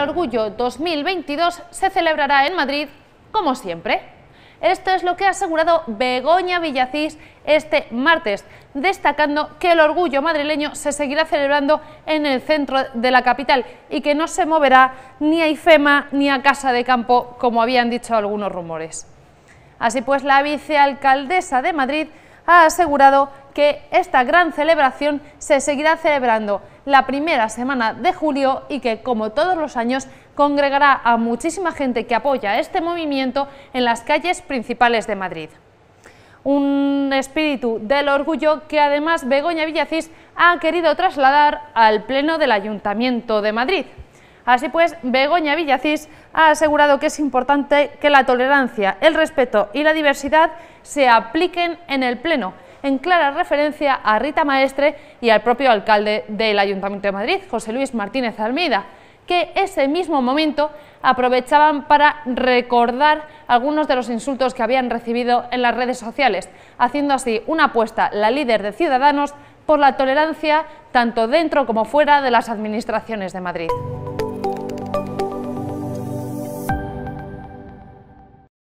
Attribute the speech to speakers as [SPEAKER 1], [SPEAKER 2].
[SPEAKER 1] Orgullo 2022 se celebrará en Madrid, como siempre. Esto es lo que ha asegurado Begoña Villacís este martes, destacando que el orgullo madrileño se seguirá celebrando en el centro de la capital y que no se moverá ni a IFEMA ni a Casa de Campo, como habían dicho algunos rumores. Así pues, la vicealcaldesa de Madrid ha asegurado que esta gran celebración se seguirá celebrando la primera semana de julio y que, como todos los años, congregará a muchísima gente que apoya este movimiento en las calles principales de Madrid un espíritu del orgullo que además Begoña Villacís ha querido trasladar al Pleno del Ayuntamiento de Madrid. Así pues, Begoña Villacís ha asegurado que es importante que la tolerancia, el respeto y la diversidad se apliquen en el Pleno en clara referencia a Rita Maestre y al propio alcalde del Ayuntamiento de Madrid, José Luis Martínez Almeida, que ese mismo momento aprovechaban para recordar algunos de los insultos que habían recibido en las redes sociales, haciendo así una apuesta la líder de Ciudadanos por la tolerancia tanto dentro como fuera de las administraciones de Madrid.